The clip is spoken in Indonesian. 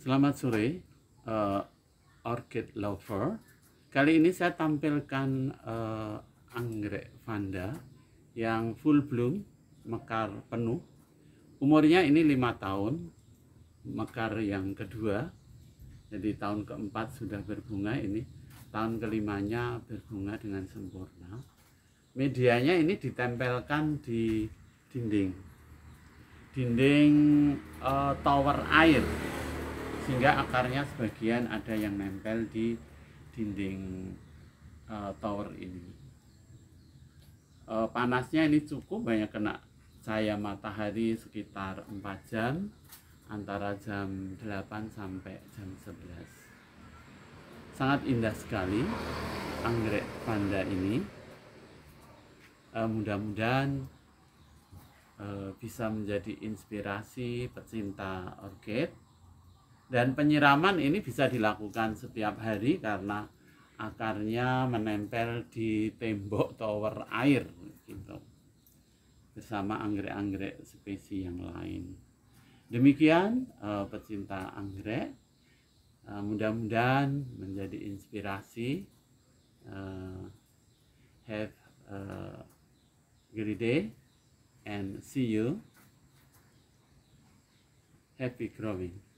Selamat sore, uh, Orchid Lover. Kali ini saya tampilkan uh, anggrek vanda yang full bloom, mekar penuh. Umurnya ini lima tahun, mekar yang kedua. Jadi tahun keempat sudah berbunga ini, tahun kelimanya berbunga dengan sempurna. Medianya ini ditempelkan di dinding, dinding uh, tower air sehingga akarnya sebagian ada yang nempel di dinding uh, tower ini uh, panasnya ini cukup banyak kena cahaya matahari sekitar 4 jam antara jam 8 sampai jam 11 sangat indah sekali anggrek panda ini uh, mudah-mudahan uh, bisa menjadi inspirasi pecinta orkid dan penyiraman ini bisa dilakukan setiap hari karena akarnya menempel di tembok tower air gitu. Bersama anggrek-anggrek spesies yang lain. Demikian uh, pecinta anggrek uh, mudah-mudahan menjadi inspirasi uh, have a great day and see you happy growing